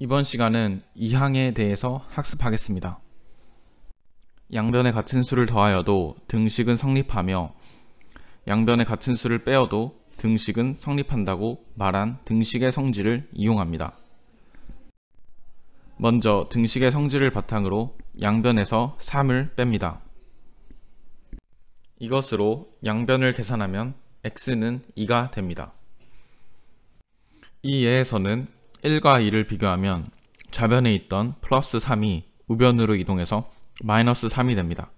이번 시간은 이항에 대해서 학습하겠습니다. 양변에 같은 수를 더하여도 등식은 성립하며 양변에 같은 수를 빼어도 등식은 성립한다고 말한 등식의 성질을 이용합니다. 먼저 등식의 성질을 바탕으로 양변에서 3을 뺍니다. 이것으로 양변을 계산하면 x는 2가 됩니다. 이 예에서는 1과 2를 비교하면 좌변에 있던 플러스 3이 우변으로 이동해서 마이너스 3이 됩니다.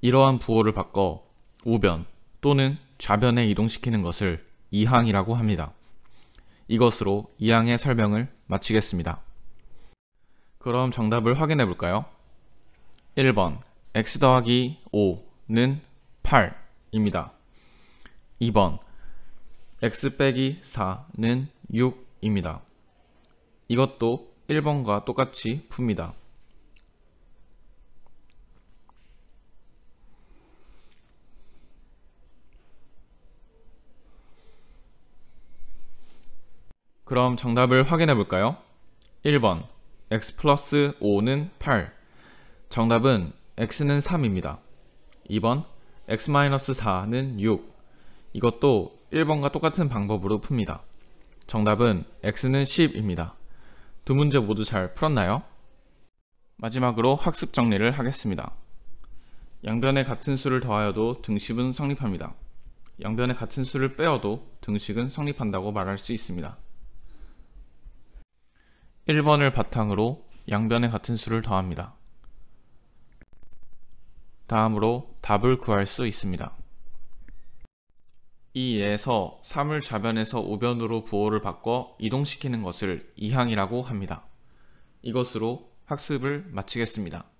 이러한 부호를 바꿔 우변 또는 좌변에 이동시키는 것을 이항이라고 합니다. 이것으로 이항의 설명을 마치겠습니다. 그럼 정답을 확인해 볼까요? 1번 x 더하기 5는 8입니다. 2번 x 빼기 4는 6입니다. 이것도 1번과 똑같이 풉니다. 그럼 정답을 확인해 볼까요? 1번 x 플러스 5는 8 정답은 x는 3입니다. 2번 x 마이너스 4는 6 이것도 1번과 똑같은 방법으로 풉니다. 정답은 x는 10입니다. 두 문제 모두 잘 풀었나요? 마지막으로 학습 정리를 하겠습니다. 양변에 같은 수를 더하여도 등식은 성립합니다. 양변에 같은 수를 빼어도 등식은 성립한다고 말할 수 있습니다. 1번을 바탕으로 양변에 같은 수를 더합니다. 다음으로 답을 구할 수 있습니다. 이 예에서 사물자변에서 우변으로 부호를 바꿔 이동시키는 것을 이항이라고 합니다. 이것으로 학습을 마치겠습니다.